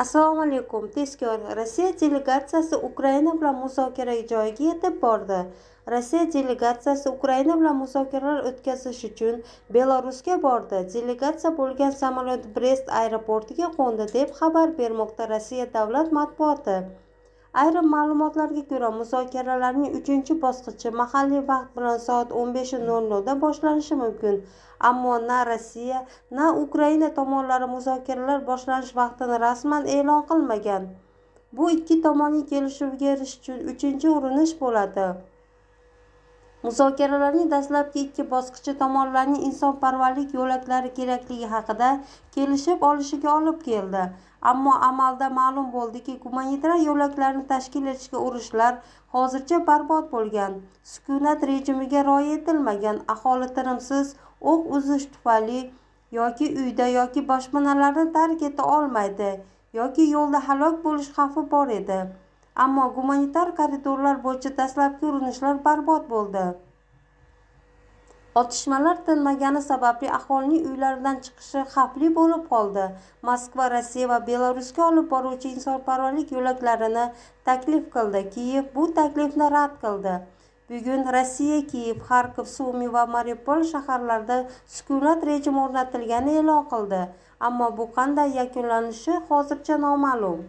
assalomu alaykum tezkor rossiya delegatsiyasi ukraina bilan muzokara joyiga yetib bordi rossiya delegatsiyasi ukraina bilan muzokaralar o'tkazish uchun belarusga bordi delegatsiya bo'lgan samolyot brest aeroportiga qo'ndi deb xabar bermoqda rossiya davlat matbuoti ayrim ma'lumotlarga ko'ra muzokaralarning uchinchi bosqichi mahalliy vaqt bilan soat 15:00da boshlanishi mumkin ammo na rossiya na ukraina tomonlari muzokaralar boshlanish vaqtini rasman e'lon qilmagan bu ikki tomonning kelishuviga erishish uchun uchinchi urinish bo'ladi muzokaralarning dastlabki ikki bosqichi tomonlarning insonparvarlik yo'laklari kerakligi haqida kelishib olishiga olib keldi ammo amalda ma'lum bo'ldiki gumanitar yo'laklarni tashkil etishga urinishlar hozircha barbod bo'lgan sukunat rejimiga rioya etilmagan aholi tinimsiz o'q uzish tufayli yoki uyda yoki boshpanalarni tark eta olmaydi yoki yo'lda halok bo'lish xavfi bor edi ammo gumanitar koridorlar bo'yicha dastlabki urinishlar barbod bo'ldi otishmalar tinmagani sababli aholining uylaridan chiqishi xavfli bo'lib qoldi moskva rossiya va belarusga olib boruvchi insonparvarlik yo'laklarini taklif qildi kiyev bu taklifni rad qildi bugun rossiya kiyev xarkov sumi va mariupol shaharlarida sukunat rejimi o'rnatilgani e'lon qildi ammo bu qanday yakunlanishi hozircha noma'lum